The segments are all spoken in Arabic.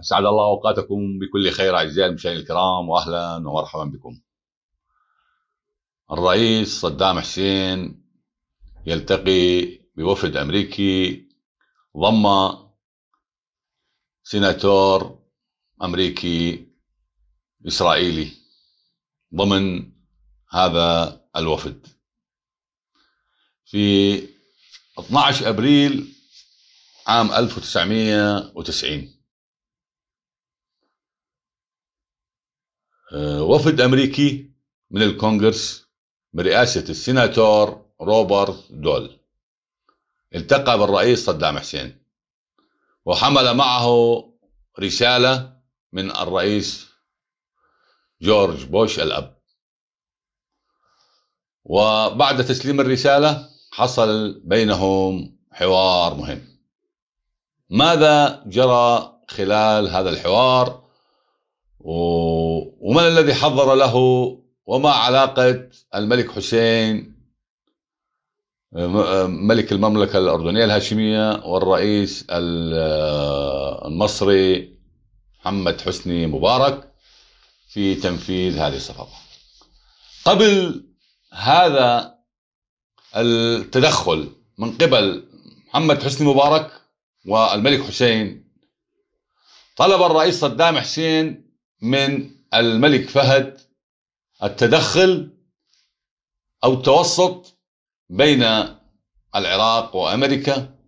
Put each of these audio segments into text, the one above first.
أسعد الله أوقاتكم بكل خير أعزائي المشاهدين الكرام وأهلا ومرحبا بكم. الرئيس صدام حسين يلتقي بوفد أمريكي ضم سيناتور أمريكي إسرائيلي ضمن هذا الوفد. في 12 أبريل عام 1990 آه، وفد أمريكي من الكونغرس برئاسة السيناتور روبرت دول التقى بالرئيس صدام حسين وحمل معه رسالة من الرئيس جورج بوش الأب وبعد تسليم الرسالة حصل بينهم حوار مهم ماذا جرى خلال هذا الحوار و ومن الذي حضر له وما علاقة الملك حسين ملك المملكة الأردنية الهاشمية والرئيس المصري محمد حسني مبارك في تنفيذ هذه الصفقة قبل هذا التدخل من قبل محمد حسني مبارك والملك حسين طلب الرئيس صدام حسين من الملك فهد التدخل أو التوسط بين العراق وأمريكا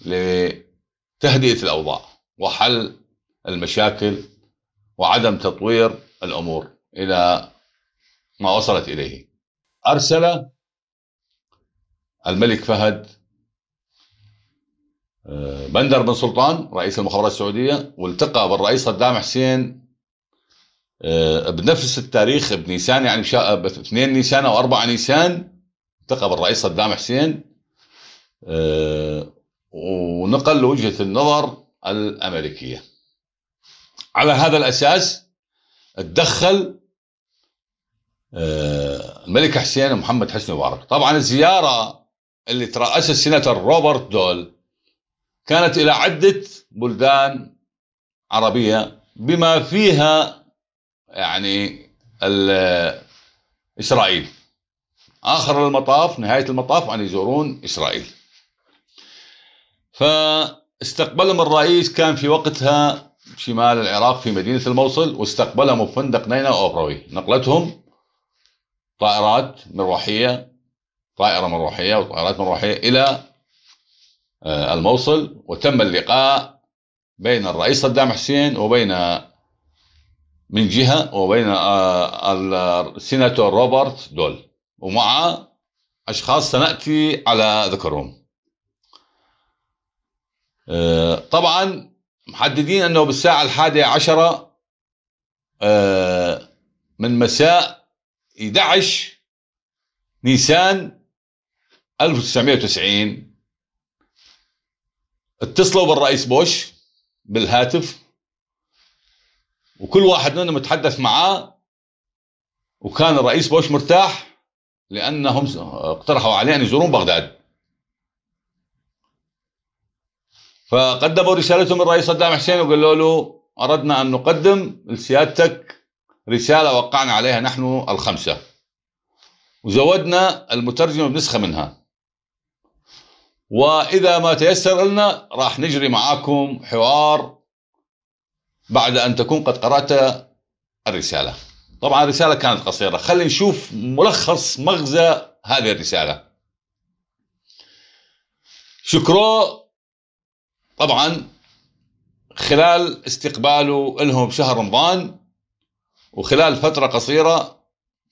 لتهدئة الأوضاع وحل المشاكل وعدم تطوير الأمور إلى ما وصلت إليه أرسل الملك فهد آه، بندر بن سلطان رئيس المخابرات السعودية والتقى بالرئيس صدام حسين آه، بنفس التاريخ بنيسان يعني شاء 2 نيسان او 4 نيسان التقى بالرئيس صدام حسين آه، ونقل لوجهة وجهه النظر الامريكيه. على هذا الاساس تدخل آه، الملك حسين ومحمد حسني مبارك، طبعا الزياره اللي ترأسها السيناتور روبرت دول كانت الى عده بلدان عربيه بما فيها يعني إسرائيل آخر المطاف نهاية المطاف أن يزورون إسرائيل فاستقبلهم الرئيس كان في وقتها شمال العراق في مدينة الموصل واستقبلهم في فندق نينا أوبروي نقلتهم طائرات مروحية طائرة مروحية وطائرات مروحية إلى آه، الموصل وتم اللقاء بين الرئيس صدام حسين وبين من جهة وبين آه، السيناتور روبرت دول ومع أشخاص سنأتي على ذكرهم آه، طبعا محددين أنه بالساعة الحادية عشرة آه، من مساء 11 نيسان 1990 اتصلوا بالرئيس بوش بالهاتف وكل واحد منهم تحدث معاه وكان الرئيس بوش مرتاح لانهم اقترحوا عليه ان يزورون بغداد فقدموا رسالتهم للرئيس صدام حسين وقالوا له اردنا ان نقدم لسيادتك رساله وقعنا عليها نحن الخمسه وزودنا المترجمه بنسخه منها واذا ما تيسر لنا راح نجري معاكم حوار بعد أن تكون قد قرأت الرسالة طبعا الرسالة كانت قصيرة خلينا نشوف ملخص مغزى هذه الرسالة شكرا طبعا خلال استقباله لهم شهر رمضان وخلال فترة قصيرة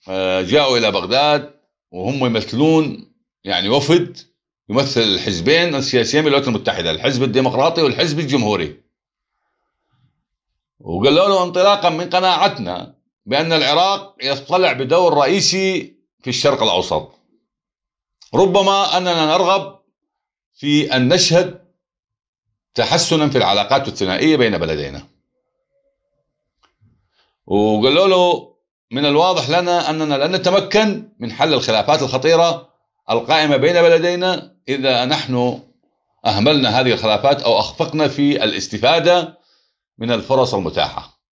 آه، جاءوا إلى بغداد وهم يمثلون يعني وفد يمثل الحزبين السياسيين بالولايات المتحدة الحزب الديمقراطي والحزب الجمهوري وقالوا له انطلاقا من قناعتنا بأن العراق يطلع بدور رئيسي في الشرق الأوسط ربما أننا نرغب في أن نشهد تحسنا في العلاقات الثنائية بين بلدينا وقالوا له من الواضح لنا أننا لن نتمكن من حل الخلافات الخطيرة القائمة بين بلدينا إذا نحن أهملنا هذه الخلافات أو أخفقنا في الاستفادة من الفرص المتاحة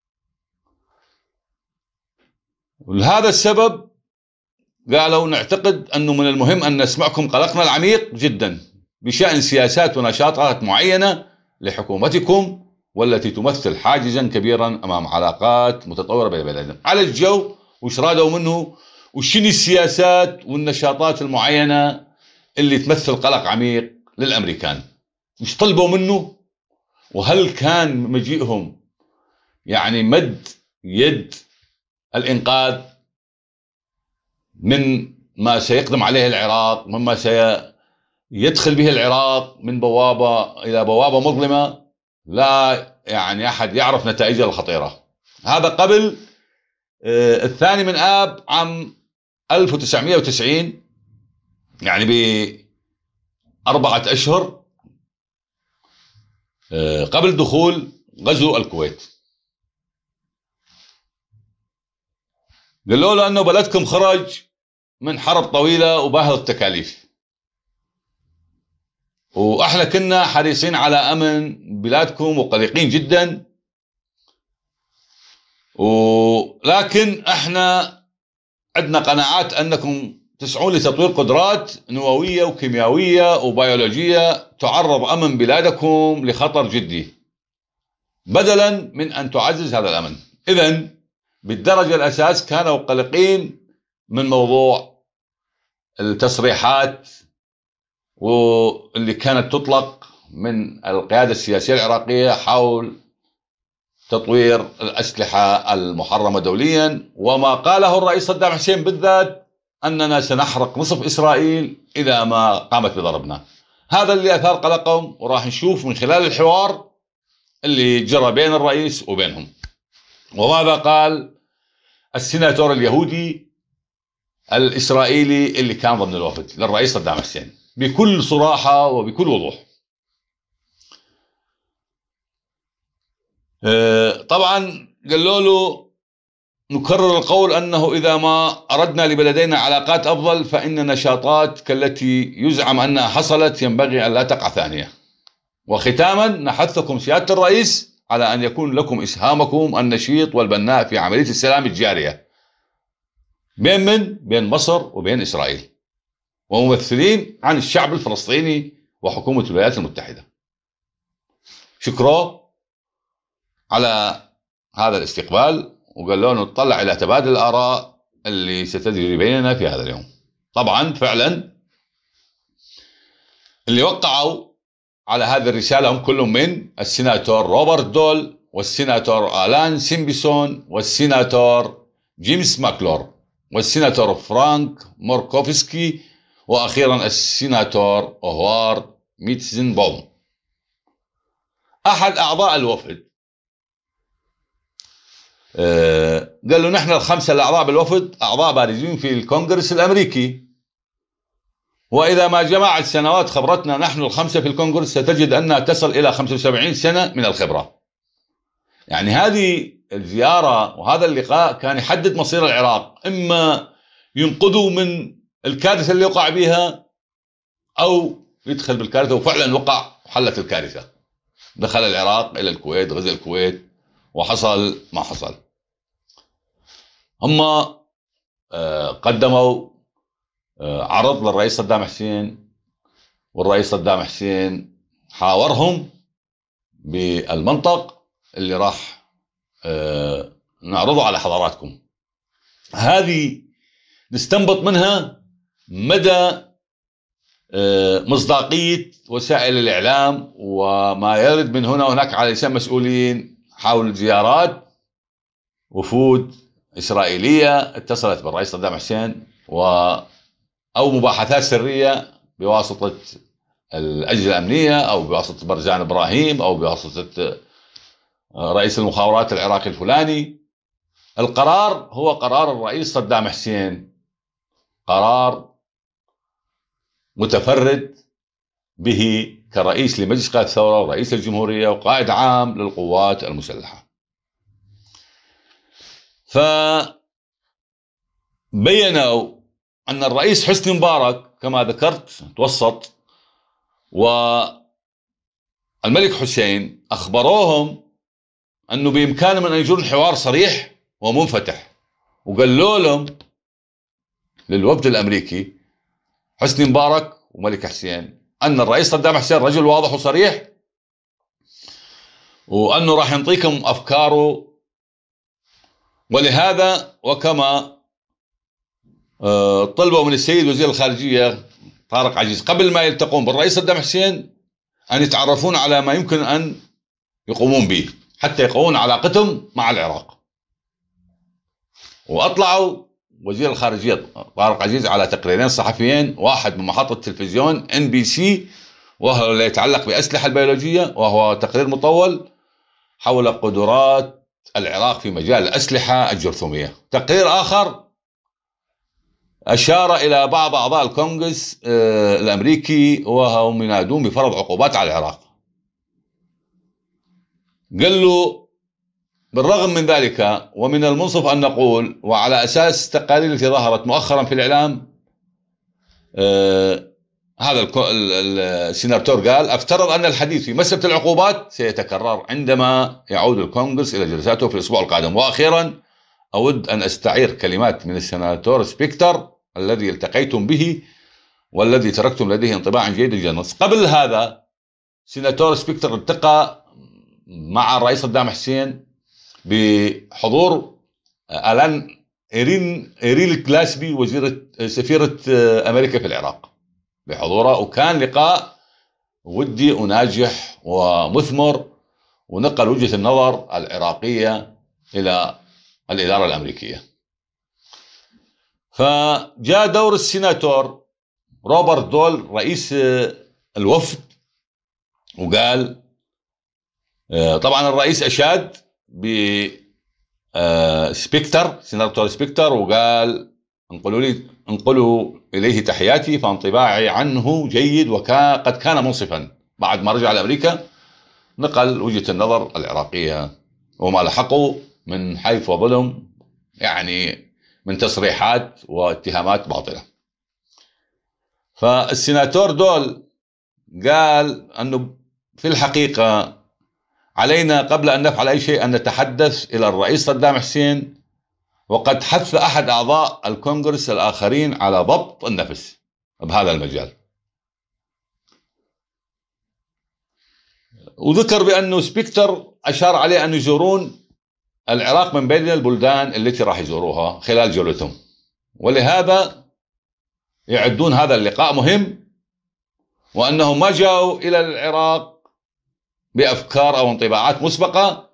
ولهذا السبب قالوا نعتقد أنه من المهم أن نسمعكم قلقنا العميق جدا بشأن سياسات ونشاطات معينة لحكومتكم والتي تمثل حاجزا كبيرا أمام علاقات متطورة بين بلدنا على الجو وش رادوا منه وشنو السياسات والنشاطات المعينة اللي تمثل قلق عميق للأمريكان مش طلبوا منه وهل كان مجيئهم يعني مد يد الإنقاذ من ما سيقدم عليه العراق مما سيدخل به العراق من بوابة إلى بوابة مظلمة لا يعني أحد يعرف نتائجها الخطيرة هذا قبل آه، الثاني من آب عام 1990 يعني بأربعة أشهر آه، قبل دخول غزو الكويت قالوا له انه بلدكم خرج من حرب طويله وباهظ التكاليف واحنا كنا حريصين على امن بلادكم وقلقين جدا ولكن احنا عندنا قناعات انكم تسعون لتطوير قدرات نووية وكيميائية وبيولوجية تعرض أمن بلادكم لخطر جدي بدلا من أن تعزز هذا الأمن إذا بالدرجة الأساس كانوا قلقين من موضوع التصريحات واللي كانت تطلق من القيادة السياسية العراقية حول تطوير الأسلحة المحرمة دوليا وما قاله الرئيس صدام حسين بالذات أننا سنحرق نصف إسرائيل إذا ما قامت بضربنا هذا اللي أثار قلقهم وراح نشوف من خلال الحوار اللي جرى بين الرئيس وبينهم وماذا قال السيناتور اليهودي الإسرائيلي اللي كان ضمن الوفد للرئيس صدام حسين بكل صراحة وبكل وضوح أه، طبعا قالوا له نكرر القول أنه إذا ما أردنا لبلدينا علاقات أفضل فإن نشاطات كالتي يزعم أنها حصلت ينبغي أن لا تقع ثانية وختاما نحثكم سيادة الرئيس على أن يكون لكم إسهامكم النشيط والبناء في عملية السلام الجارية بين من؟ بين مصر وبين إسرائيل وممثلين عن الشعب الفلسطيني وحكومة الولايات المتحدة شكرا على هذا الاستقبال وقال له نطلع الى تبادل الاراء اللي ستجري بيننا في هذا اليوم طبعا فعلا اللي وقعوا على هذه الرساله هم كلهم من السيناتور روبرت دول والسيناتور الان سيمبسون والسيناتور جيمس ماكلور والسيناتور فرانك موركوفسكي واخيرا السيناتور ميتسن ميتزنبوم احد اعضاء الوفد آه، قال له نحن الخمسة الأعضاء بالوفد أعضاء بارزين في الكونغرس الأمريكي وإذا ما جمعت سنوات خبرتنا نحن الخمسة في الكونغرس ستجد أنها تصل إلى 75 سنة من الخبرة يعني هذه الزيارة وهذا اللقاء كان يحدد مصير العراق إما ينقذوا من الكارثة اللي وقع بها أو يدخل بالكارثة وفعلا وقع حلت الكارثة دخل العراق إلى الكويت غزا الكويت وحصل ما حصل هم آه، قدموا آه، عرض للرئيس صدام حسين والرئيس صدام حسين حاورهم بالمنطق اللي راح آه، نعرضه على حضراتكم هذه نستنبط منها مدى مصداقية وسائل الإعلام وما يرد من هنا وهناك على لسان مسؤولين حول زيارات وفود إسرائيلية اتصلت بالرئيس صدام حسين و أو مباحثات سرية بواسطة الأجهزة الأمنية أو بواسطة برزان إبراهيم أو بواسطة آه، رئيس المخابرات العراقي الفلاني القرار هو قرار الرئيس صدام حسين قرار متفرد به كرئيس لمجلس قيادة الثورة ورئيس الجمهورية وقائد عام للقوات المسلحة فبينوا أن الرئيس حسني مبارك كما ذكرت توسط والملك حسين أخبروهم أنه بإمكانهم أن يجرون حوار صريح ومنفتح وقالوا لهم للوفد الأمريكي حسني مبارك وملك حسين أن الرئيس صدام حسين رجل واضح وصريح وأنه راح ينطيكم أفكاره ولهذا وكما آه، طلبوا من السيد وزير الخارجية طارق عزيز قبل ما يلتقون بالرئيس صدام حسين أن يتعرفون على ما يمكن أن يقومون به حتى يقوون علاقتهم مع العراق وأطلعوا وزير الخارجيه طارق عزيز على تقريرين صحفيين واحد من محطه التلفزيون ان بي سي وهو اللي يتعلق بالاسلحه البيولوجيه وهو تقرير مطول حول قدرات العراق في مجال الاسلحه الجرثوميه تقرير اخر أشار إلى بعض أعضاء الكونغرس آه، الأمريكي وهم ينادون بفرض عقوبات على العراق قال له بالرغم من ذلك ومن المنصف أن نقول وعلى أساس التقارير التي ظهرت مؤخرا في الإعلام آه هذا السيناتور قال افترض أن الحديث في مسألة العقوبات سيتكرر عندما يعود الكونغرس إلى جلساته في الأسبوع القادم وأخيرا أود أن أستعير كلمات من السناتور سبيكتر الذي التقيتم به والذي تركتم لديه انطباعا جيدا جدا قبل هذا سيناتور سبيكتر التقى مع الرئيس صدام حسين بحضور آه، الان ايرين ايرين كلاسبي وزيره آه، سفيره آه، امريكا في العراق بحضوره وكان لقاء ودي وناجح ومثمر ونقل وجهه النظر العراقيه الى الاداره الامريكيه. فجاء دور السيناتور روبرت دول رئيس الوفد وقال طبعا الرئيس اشاد ب آه، سبيكتر سيناتور سبيكتر وقال انقلوا لي انقلوا اليه تحياتي فانطباعي عنه جيد وقد كان منصفا بعد ما رجع لامريكا نقل وجهه النظر العراقيه وما لحقوا من حيف وظلم يعني من تصريحات واتهامات باطله فالسيناتور دول قال انه في الحقيقه علينا قبل أن نفعل أي شيء أن نتحدث إلى الرئيس صدام حسين وقد حث أحد أعضاء الكونغرس الآخرين على ضبط النفس بهذا المجال وذكر بأنه سبيكتر أشار عليه أن يزورون العراق من بين البلدان التي راح يزوروها خلال جولتهم ولهذا يعدون هذا اللقاء مهم وأنهم ما جاءوا إلى العراق بأفكار أو انطباعات مسبقة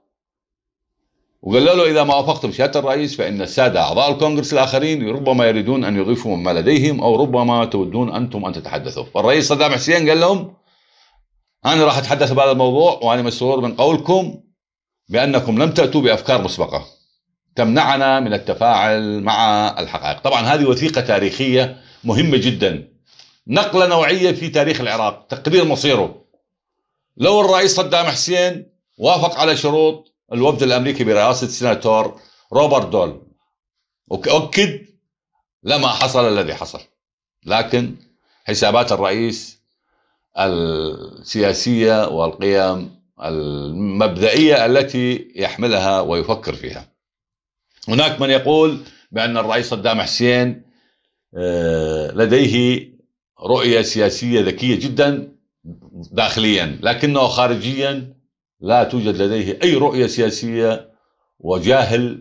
وقالوا له إذا ما وافقتم بشهادة الرئيس فإن السادة أعضاء الكونغرس الآخرين ربما يريدون أن يضيفوا ما لديهم أو ربما تودون أنتم أن تتحدثوا فالرئيس صدام حسين قال لهم أنا راح أتحدث بهذا الموضوع وأنا مسرور من قولكم بأنكم لم تأتوا بأفكار مسبقة تمنعنا من التفاعل مع الحقائق طبعا هذه وثيقة تاريخية مهمة جدا نقلة نوعية في تاريخ العراق تقرير مصيره لو الرئيس صدام حسين وافق على شروط الوفد الامريكي برئاسه السناتور روبرت دول واكد لما حصل الذي حصل لكن حسابات الرئيس السياسيه والقيم المبدئيه التي يحملها ويفكر فيها هناك من يقول بان الرئيس صدام حسين آه، لديه رؤيه سياسيه ذكيه جدا داخليا لكنه خارجيا لا توجد لديه أي رؤية سياسية وجاهل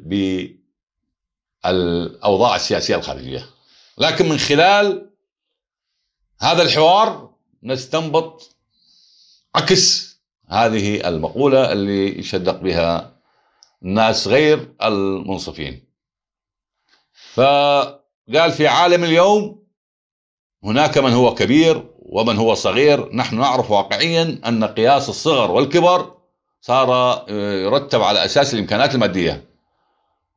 بالأوضاع السياسية الخارجية لكن من خلال هذا الحوار نستنبط عكس هذه المقولة اللي يشدق بها الناس غير المنصفين فقال في عالم اليوم هناك من هو كبير ومن هو صغير نحن نعرف واقعيا أن قياس الصغر والكبر صار آه، يرتب على أساس الإمكانات المادية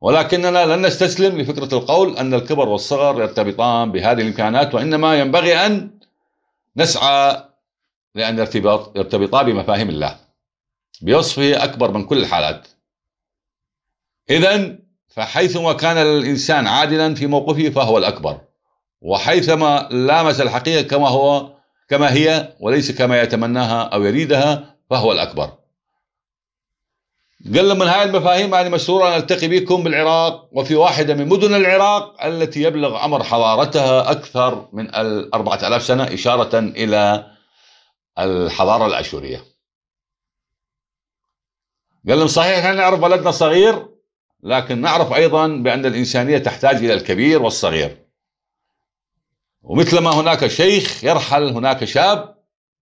ولكننا لن نستسلم لفكرة القول أن الكبر والصغر يرتبطان بهذه الإمكانات وإنما ينبغي أن نسعى لأن يرتبط يرتبطا بمفاهيم الله بوصفه أكبر من كل الحالات إذا فحيثما كان الإنسان عادلا في موقفه فهو الأكبر وحيثما لامس الحقيقة كما هو كما هي وليس كما يتمناها أو يريدها فهو الأكبر قال من هاي المفاهيم يعني مسرورا ألتقي بكم بالعراق وفي واحدة من مدن العراق التي يبلغ عمر حضارتها أكثر من الأربعة ألاف سنة إشارة إلى الحضارة الأشورية قال لهم صحيح احنا نعرف بلدنا صغير لكن نعرف أيضا بأن الإنسانية تحتاج إلى الكبير والصغير ومثلما هناك شيخ يرحل هناك شاب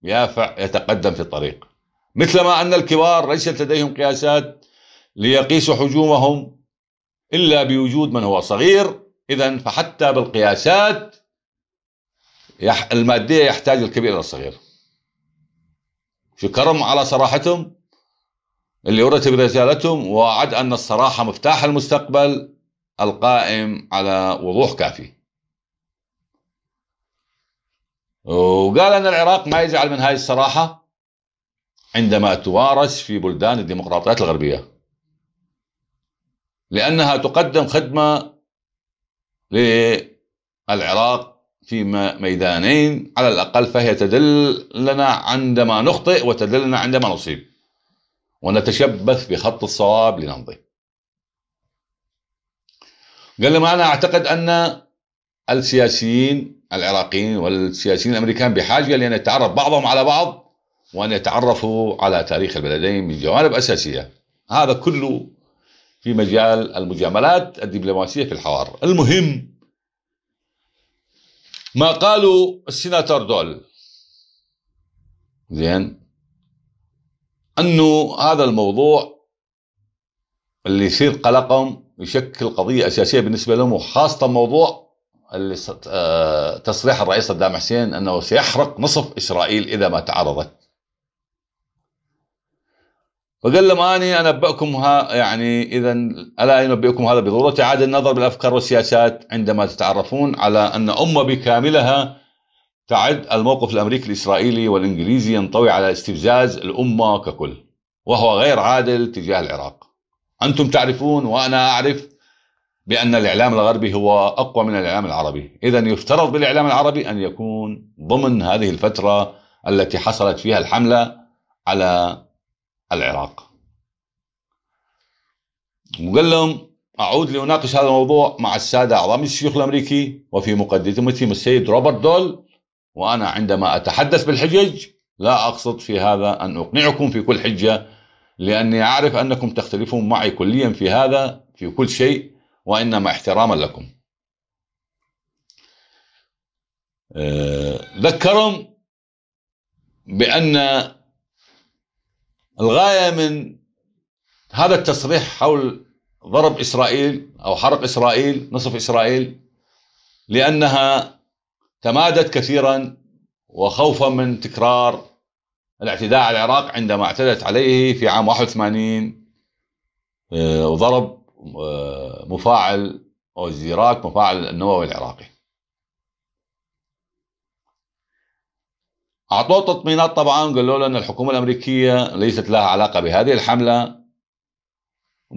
يافع يتقدم في الطريق مثلما أن الكبار ليست لديهم قياسات ليقيسوا حجومهم إلا بوجود من هو صغير إذا فحتى بالقياسات المادية يحتاج الكبير إلى الصغير شكرهم على صراحتهم اللي ورث برسالتهم وعد أن الصراحة مفتاح المستقبل القائم على وضوح كافي وقال أن العراق ما يزعل من هاي الصراحة عندما توارث في بلدان الديمقراطيات الغربية لأنها تقدم خدمة للعراق في ميدانين على الأقل فهي تدل لنا عندما نخطئ وتدلنا عندما نصيب ونتشبث بخط الصواب لنمضي قال لي ما أنا أعتقد أن السياسيين العراقيين والسياسيين الامريكان بحاجه لان يتعرف بعضهم على بعض وان يتعرفوا على تاريخ البلدين من جوانب اساسيه هذا كله في مجال المجاملات الدبلوماسيه في الحوار المهم ما قالوا السيناتور دول زين انه هذا الموضوع اللي يثير قلقهم يشكل قضيه اساسيه بالنسبه لهم وخاصه موضوع اللي آه، تصريح الرئيس صدام حسين انه سيحرق نصف اسرائيل اذا ما تعرضت وقال لهم اني انبئكم ها يعني اذا الا انبئكم هذا بضروره اعاده النظر بالافكار والسياسات عندما تتعرفون على ان امه بكاملها تعد الموقف الامريكي الاسرائيلي والانجليزي ينطوي على استفزاز الامه ككل وهو غير عادل تجاه العراق انتم تعرفون وانا اعرف بأن الإعلام الغربي هو أقوى من الإعلام العربي إذا يفترض بالإعلام العربي أن يكون ضمن هذه الفترة التي حصلت فيها الحملة على العراق وقال لهم أعود لأناقش هذا الموضوع مع السادة أعظم الشيوخ الأمريكي وفي مقدمتهم السيد روبرت دول وأنا عندما أتحدث بالحجج لا أقصد في هذا أن أقنعكم في كل حجة لأني أعرف أنكم تختلفون معي كليا في هذا في كل شيء وإنما احتراما لكم آه، ذكرهم بأن الغاية من هذا التصريح حول ضرب إسرائيل أو حرق إسرائيل نصف إسرائيل لأنها تمادت كثيرا وخوفا من تكرار الاعتداء على العراق عندما اعتدت عليه في عام 81 آه، وضرب آه، مفاعل أو زيراك مفاعل النووي العراقي أعطوه تطمينات طبعا قالوا له أن الحكومة الأمريكية ليست لها علاقة بهذه الحملة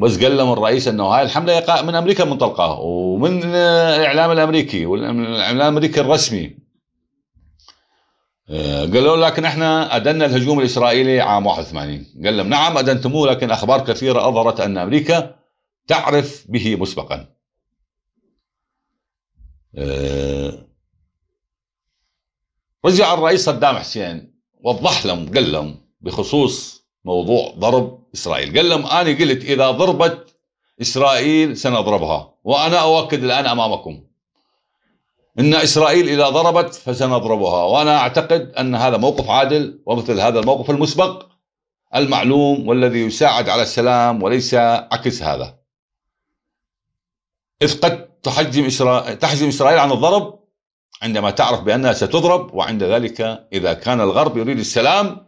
بس قال لهم الرئيس انه هاي الحمله من امريكا منطلقه ومن الاعلام الامريكي والاعلام الامريكي الرسمي آه، قالوا لكن احنا ادنا الهجوم الاسرائيلي عام 81 قال لهم نعم ادنتموه لكن اخبار كثيره اظهرت ان امريكا تعرف به مسبقا آه، رجع الرئيس صدام حسين وضح لهم قال لهم بخصوص موضوع ضرب اسرائيل قال لهم انا قلت اذا ضربت اسرائيل سنضربها وانا اؤكد الان امامكم ان اسرائيل اذا ضربت فسنضربها وانا اعتقد ان هذا موقف عادل ومثل هذا الموقف المسبق المعلوم والذي يساعد على السلام وليس عكس هذا إذ قد تحجم إسرائيل, تحجم إسرائيل عن الضرب عندما تعرف بأنها ستضرب وعند ذلك إذا كان الغرب يريد السلام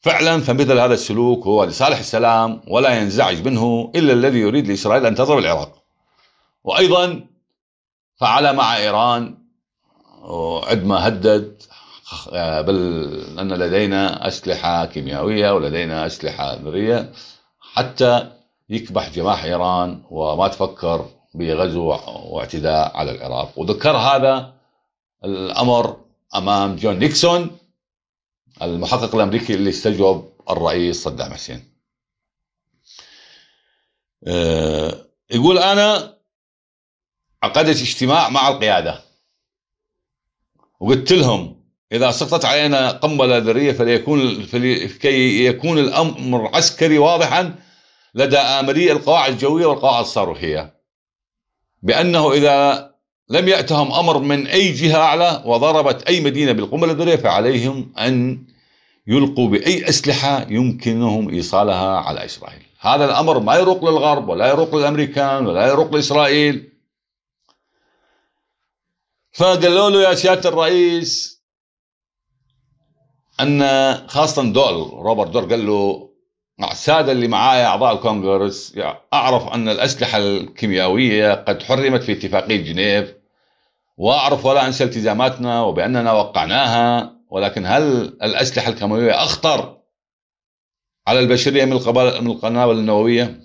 فعلا فمثل هذا السلوك هو لصالح السلام ولا ينزعج منه إلا الذي يريد لإسرائيل أن تضرب العراق وأيضا فعل مع إيران عندما هدد بل أن لدينا أسلحة كيميائية ولدينا أسلحة ذرية حتى يكبح جماح إيران وما تفكر بغزو واعتداء على العراق وذكر هذا الأمر أمام جون نيكسون المحقق الأمريكي اللي استجوب الرئيس صدام حسين آه، يقول أنا عقدت اجتماع مع القيادة وقلت لهم إذا سقطت علينا قنبلة ذرية فليكون فلي كي يكون الأمر عسكري واضحا لدى آمري القواعد الجوية والقواعد الصاروخية بأنه إذا لم يأتهم أمر من أي جهة أعلى وضربت أي مدينة بالقنبلة الذرية فعليهم أن يلقوا بأي أسلحة يمكنهم إيصالها على إسرائيل هذا الأمر ما يروق للغرب ولا يروق للأمريكان ولا يروق لإسرائيل فقالوا له يا سيادة الرئيس أن خاصة دول روبرت دول قال له مع السادة اللي معايا أعضاء الكونغرس أعرف أن الأسلحة الكيميائية قد حرمت في اتفاقية جنيف وأعرف ولا أنسى التزاماتنا وبأننا وقعناها ولكن هل الأسلحة الكيميائية أخطر على البشرية من القبل من القنابل النووية؟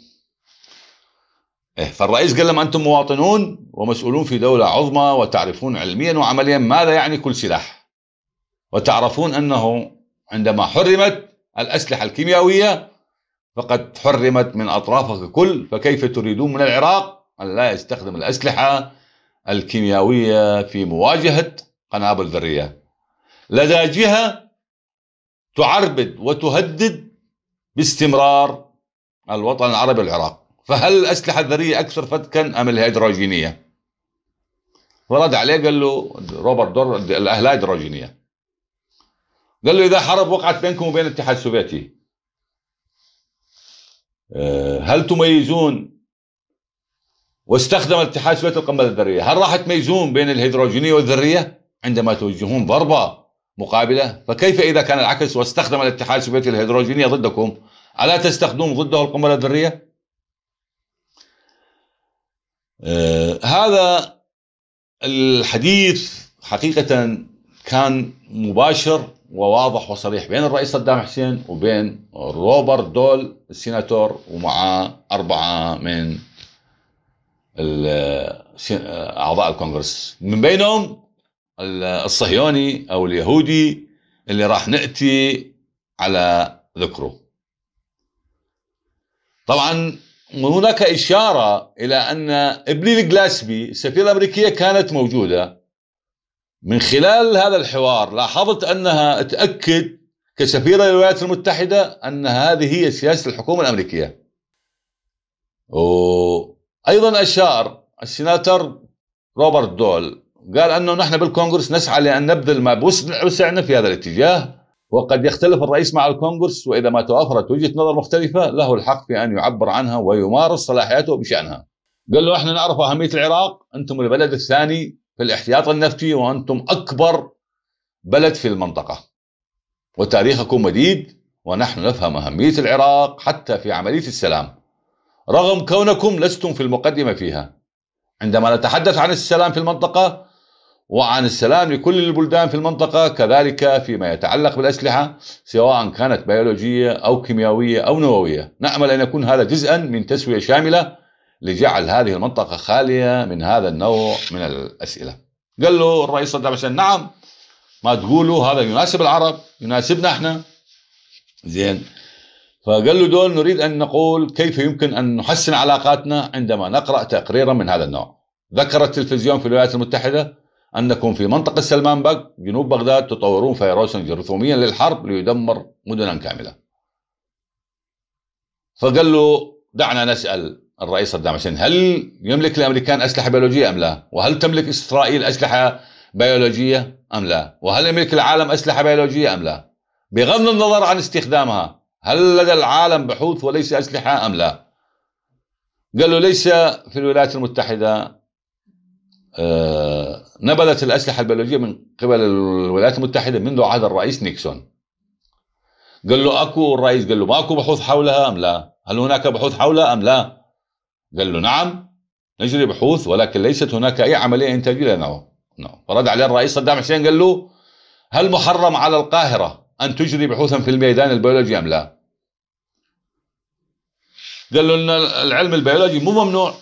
إيه، فالرئيس قال لهم أنتم مواطنون ومسؤولون في دولة عظمى وتعرفون علميا وعمليا ماذا يعني كل سلاح وتعرفون أنه عندما حرمت الأسلحة الكيميائية فقد حرمت من اطرافك ككل فكيف تريدون من العراق أن لا يستخدم الأسلحة الكيميائية في مواجهة قنابل ذرية لدى جهة تعربد وتهدد باستمرار الوطن العربي العراق فهل الأسلحة الذرية أكثر فتكا أم الهيدروجينية فرد عليه قال له روبرت دور الهيدروجينية قال له إذا حرب وقعت بينكم وبين الاتحاد السوفيتي هل تميزون واستخدم الاتحاد السوفيتي القنبله الذريه، هل راح تميزون بين الهيدروجينيه والذريه عندما توجهون ضربه مقابله؟ فكيف اذا كان العكس واستخدم الاتحاد السوفيتي الهيدروجينيه ضدكم؟ الا تستخدمون ضده القنبله الذريه؟ آه هذا الحديث حقيقه كان مباشر وواضح وصريح بين الرئيس صدام حسين وبين روبرت دول السيناتور ومعاه أربعة من أعضاء الكونغرس من بينهم الصهيوني أو اليهودي اللي راح نأتي على ذكره طبعا هناك إشارة إلى أن إبليل جلاسبي السفيرة الأمريكية كانت موجودة من خلال هذا الحوار لاحظت أنها تأكد كسفيرة للولايات المتحدة أن هذه هي سياسة الحكومة الأمريكية وأيضا أشار السناتر روبرت دول قال أنه نحن بالكونغرس نسعى لأن نبذل ما بوسعنا في هذا الاتجاه وقد يختلف الرئيس مع الكونغرس وإذا ما توافرت وجهة نظر مختلفة له الحق في أن يعبر عنها ويمارس صلاحياته بشأنها قال له احنا نعرف أهمية العراق أنتم البلد الثاني في الاحتياط النفطي وأنتم أكبر بلد في المنطقة وتاريخكم مديد ونحن نفهم أهمية العراق حتى في عملية السلام رغم كونكم لستم في المقدمة فيها عندما نتحدث عن السلام في المنطقة وعن السلام لكل البلدان في المنطقة كذلك فيما يتعلق بالأسلحة سواء كانت بيولوجية أو كيميائية أو نووية نأمل أن يكون هذا جزءا من تسوية شاملة لجعل هذه المنطقة خالية من هذا النوع من الأسئلة قال له الرئيس صدام حسين نعم ما تقولوا هذا يناسب العرب يناسبنا احنا زين فقال له دول نريد أن نقول كيف يمكن أن نحسن علاقاتنا عندما نقرأ تقريرا من هذا النوع ذكر التلفزيون في الولايات المتحدة أنكم في منطقة سلمان بق جنوب بغداد تطورون فيروسا جرثوميا للحرب ليدمر مدنا كاملة فقال له دعنا نسأل الرئيس صدام حسين هل يملك الامريكان اسلحه بيولوجيه ام لا؟ وهل تملك اسرائيل اسلحه بيولوجيه ام لا؟ وهل يملك العالم اسلحه بيولوجيه ام لا؟ بغض النظر عن استخدامها، هل لدى العالم بحوث وليس اسلحه ام لا؟ قالوا ليس في الولايات المتحده آه نبذت الاسلحه البيولوجيه من قبل الولايات المتحده منذ عهد الرئيس نيكسون. قال له اكو الرئيس قال له ماكو بحوث حولها ام لا؟ هل هناك بحوث حولها ام لا؟ قال له نعم نجري بحوث ولكن ليست هناك أي عملية إنتاجية لنا نعم،, نعم فرد عليه الرئيس صدام حسين قال له هل محرم على القاهرة أن تجري بحوثا في الميدان البيولوجي أم لا قال له أن العلم البيولوجي مو ممنوع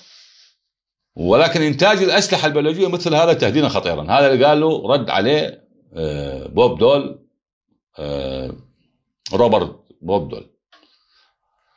ولكن إنتاج الأسلحة البيولوجية مثل هذا تهديدا خطيرا هذا اللي قاله رد عليه آه، بوب دول آه، روبرت بوب دول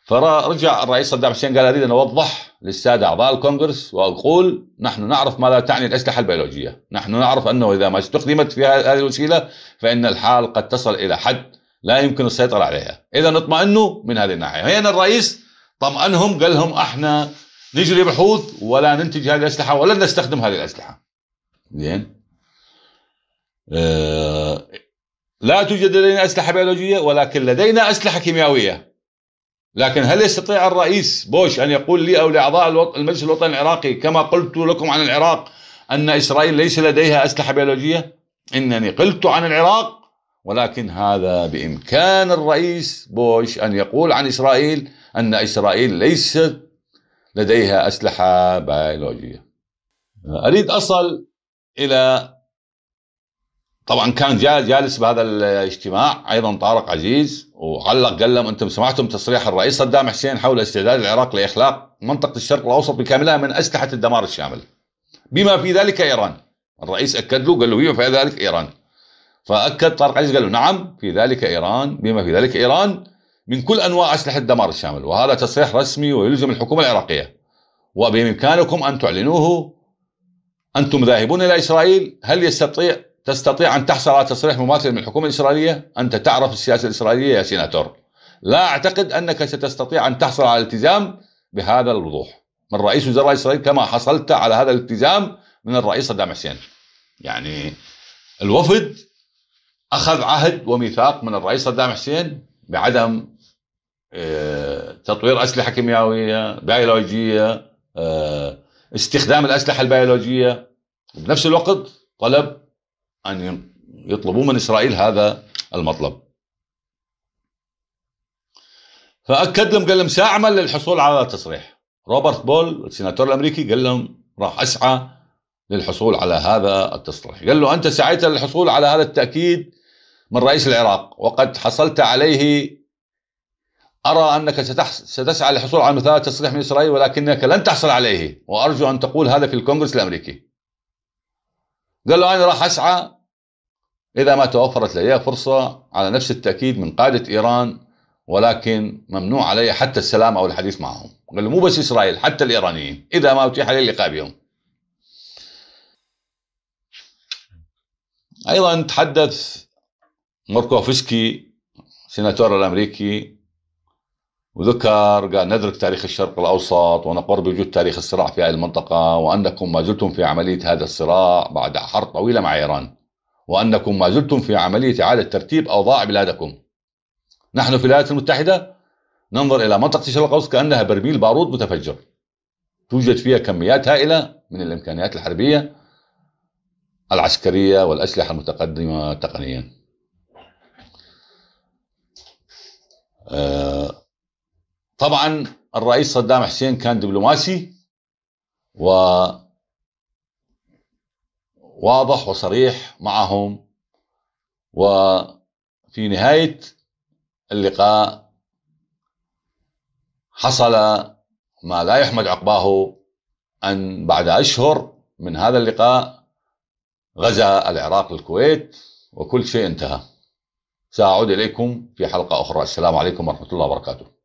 فرجع الرئيس صدام حسين قال أريد أن أوضح للسادة أعضاء الكونغرس وأقول نحن نعرف ماذا تعني الأسلحة البيولوجية نحن نعرف أنه إذا ما استخدمت في هذه الوسيلة فإن الحال قد تصل إلى حد لا يمكن السيطرة عليها إذا نطمئنوا من هذه الناحية هنا الرئيس طمأنهم قال لهم احنا نجري بحوث ولا ننتج هذه الأسلحة ولن نستخدم هذه الأسلحة زين آه، لا توجد لدينا أسلحة بيولوجية ولكن لدينا أسلحة كيميائية لكن هل يستطيع الرئيس بوش أن يقول لي أو لأعضاء المجلس الوطني العراقي كما قلت لكم عن العراق أن إسرائيل ليس لديها أسلحة بيولوجية إنني قلت عن العراق ولكن هذا بإمكان الرئيس بوش أن يقول عن إسرائيل أن إسرائيل ليست لديها أسلحة بيولوجية أريد أصل إلى طبعا كان جالس بهذا الاجتماع ايضا طارق عزيز وعلق قال لهم انتم سمعتم تصريح الرئيس صدام حسين حول استعداد العراق لاخلاق منطقه الشرق الاوسط بكاملها من اسلحه الدمار الشامل بما في ذلك ايران الرئيس اكد له قال له بما في ذلك ايران فاكد طارق عزيز قال له نعم في ذلك ايران بما في ذلك ايران من كل انواع اسلحه الدمار الشامل وهذا تصريح رسمي ويلزم الحكومه العراقيه وبامكانكم ان تعلنوه انتم ذاهبون الى اسرائيل هل يستطيع تستطيع أن تحصل على تصريح مماثل من الحكومة الإسرائيلية أنت تعرف السياسة الإسرائيلية يا سيناتور لا أعتقد أنك ستستطيع أن تحصل على التزام بهذا الوضوح من رئيس وزراء إسرائيل كما حصلت على هذا الالتزام من الرئيس صدام حسين يعني الوفد أخذ عهد وميثاق من الرئيس صدام حسين بعدم آه، تطوير أسلحة كيميائية بيولوجية آه، استخدام الأسلحة البيولوجية وبنفس الوقت طلب أن يطلبوا من إسرائيل هذا المطلب فأكد لهم قال لهم سأعمل للحصول على تصريح روبرت بول السيناتور الأمريكي قال لهم راح أسعى للحصول على هذا التصريح قال له أنت سعيت للحصول على هذا التأكيد من رئيس العراق وقد حصلت عليه أرى أنك ستسعى للحصول على مثال تصريح من إسرائيل ولكنك لن تحصل عليه وأرجو أن تقول هذا في الكونغرس الأمريكي قال له أنا راح أسعى إذا ما توفرت لدي فرصة على نفس التأكيد من قادة إيران ولكن ممنوع علي حتى السلام أو الحديث معهم قال له مو بس إسرائيل حتى الإيرانيين إذا ما أتيح لي اللقاء بهم أيضا تحدث موركوفسكي سيناتور الأمريكي وذكر قال ندرك تاريخ الشرق الأوسط ونقر بوجود تاريخ الصراع في هذه المنطقة وأنكم ما زلتم في عملية هذا الصراع بعد حرب طويلة مع إيران وأنكم ما زلتم في عملية إعادة ترتيب أوضاع بلادكم نحن في الولايات المتحدة ننظر إلى منطقة الشرق الأوسط كأنها برميل بارود متفجر توجد فيها كميات هائلة من الإمكانيات الحربية العسكرية والأسلحة المتقدمة تقنيا أه طبعا الرئيس صدام حسين كان دبلوماسي و واضح وصريح معهم وفي نهاية اللقاء حصل ما لا يحمد عقباه أن بعد أشهر من هذا اللقاء غزا العراق الكويت وكل شيء انتهى سأعود إليكم في حلقة أخرى السلام عليكم ورحمة الله وبركاته